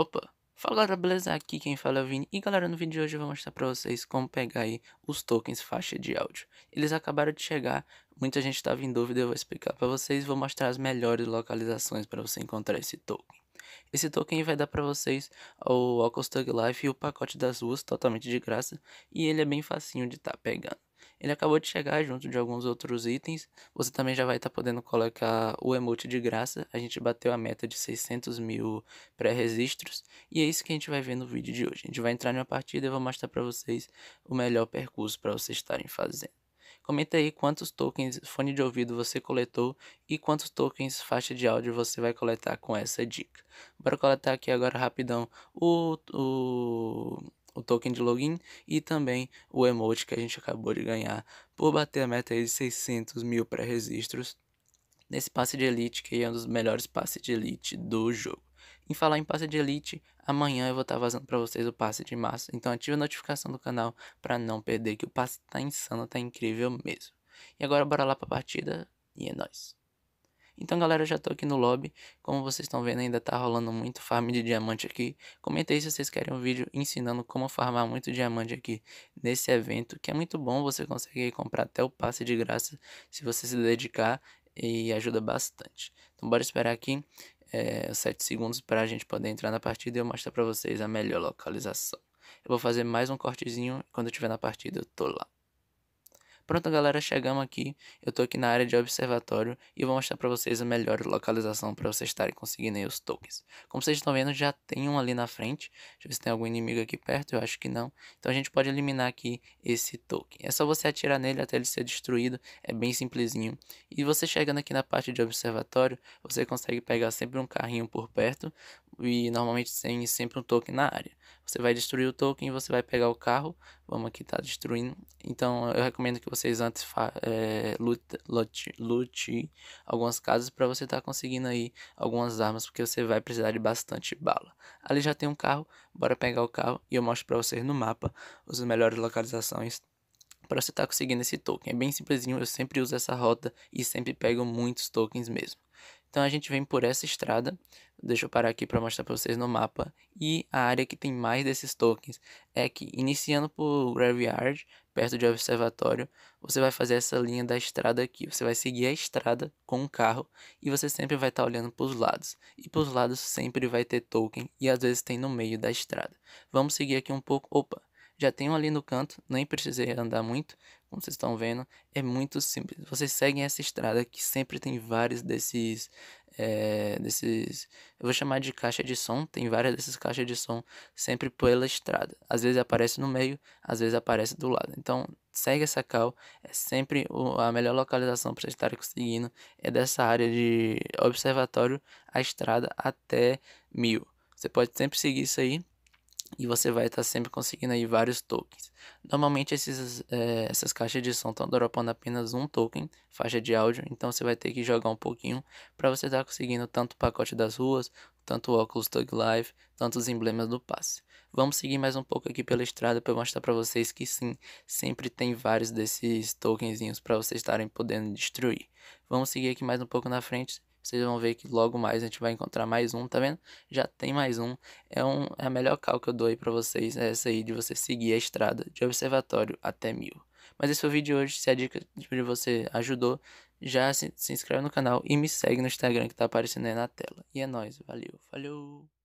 Opa, fala galera, beleza? Aqui quem fala é o Vini e galera, no vídeo de hoje eu vou mostrar pra vocês como pegar aí os tokens faixa de áudio. Eles acabaram de chegar, muita gente estava em dúvida, eu vou explicar para vocês, vou mostrar as melhores localizações para você encontrar esse token. Esse token vai dar para vocês o Oculus Tug Life e o pacote das ruas totalmente de graça e ele é bem facinho de estar tá pegando. Ele acabou de chegar junto de alguns outros itens. Você também já vai estar tá podendo colocar o emote de graça. A gente bateu a meta de 600 mil pré-registros. E é isso que a gente vai ver no vídeo de hoje. A gente vai entrar numa partida e eu vou mostrar para vocês o melhor percurso para vocês estarem fazendo. Comenta aí quantos tokens fone de ouvido você coletou e quantos tokens faixa de áudio você vai coletar com essa dica. Bora coletar aqui agora rapidão o, o o token de login e também o emote que a gente acabou de ganhar por bater a meta de 600 mil pré-registros nesse passe de elite que é um dos melhores passes de elite do jogo. Em falar em passe de elite, amanhã eu vou estar vazando para vocês o passe de março, então ative a notificação do canal para não perder que o passe tá insano, tá incrível mesmo. E agora bora lá para a partida e é nóis. Então, galera, eu já tô aqui no lobby. Como vocês estão vendo, ainda tá rolando muito farm de diamante aqui. aí se vocês querem um vídeo ensinando como farmar muito diamante aqui nesse evento, que é muito bom. Você consegue comprar até o passe de graça se você se dedicar e ajuda bastante. Então, bora esperar aqui é, 7 segundos para a gente poder entrar na partida e eu mostrar para vocês a melhor localização. Eu vou fazer mais um cortezinho quando eu estiver na partida, eu tô lá. Pronto, galera, chegamos aqui. Eu tô aqui na área de observatório e vou mostrar para vocês a melhor localização para vocês estarem conseguindo aí os tokens. Como vocês estão vendo, já tem um ali na frente. Deixa eu ver se tem algum inimigo aqui perto, eu acho que não. Então a gente pode eliminar aqui esse token. É só você atirar nele até ele ser destruído, é bem simplesinho. E você chegando aqui na parte de observatório, você consegue pegar sempre um carrinho por perto e normalmente tem sempre um token na área. Você vai destruir o token, você vai pegar o carro. Vamos aqui, tá destruindo. Então eu recomendo que vocês antes é, lute, lute, lute algumas casas para você estar tá conseguindo aí algumas armas, porque você vai precisar de bastante bala. Ali já tem um carro, bora pegar o carro e eu mostro para vocês no mapa as melhores localizações para você estar tá conseguindo esse token. É bem simplesinho, eu sempre uso essa rota e sempre pego muitos tokens mesmo. Então a gente vem por essa estrada, deixa eu parar aqui para mostrar para vocês no mapa, e a área que tem mais desses tokens é que, iniciando por Graveyard, perto de Observatório, você vai fazer essa linha da estrada aqui, você vai seguir a estrada com o um carro, e você sempre vai estar tá olhando para os lados, e para os lados sempre vai ter token, e às vezes tem no meio da estrada. Vamos seguir aqui um pouco, opa, já tem um ali no canto, nem precisei andar muito, como vocês estão vendo, é muito simples. Vocês seguem essa estrada que sempre tem vários desses. É, desses eu vou chamar de caixa de som, tem várias dessas caixas de som sempre pela estrada. Às vezes aparece no meio, às vezes aparece do lado. Então, segue essa cal, é sempre a melhor localização para vocês estarem conseguindo. É dessa área de observatório, a estrada até mil. Você pode sempre seguir isso aí e você vai estar tá sempre conseguindo aí vários tokens. Normalmente esses, é, essas caixas de som estão dropando apenas um token, faixa de áudio, então você vai ter que jogar um pouquinho para você estar tá conseguindo tanto o pacote das ruas, tanto o óculos Tug Life, tanto os emblemas do passe. Vamos seguir mais um pouco aqui pela estrada para mostrar para vocês que sim, sempre tem vários desses tokenzinhos para vocês estarem podendo destruir. Vamos seguir aqui mais um pouco na frente vocês vão ver que logo mais a gente vai encontrar mais um, tá vendo? Já tem mais um. É, um, é a melhor cal que eu dou aí pra vocês, é essa aí de você seguir a estrada de observatório até mil. Mas esse foi o vídeo de hoje, se a dica tipo, de você ajudou, já se, se inscreve no canal e me segue no Instagram que tá aparecendo aí na tela. E é nóis, valeu, falou!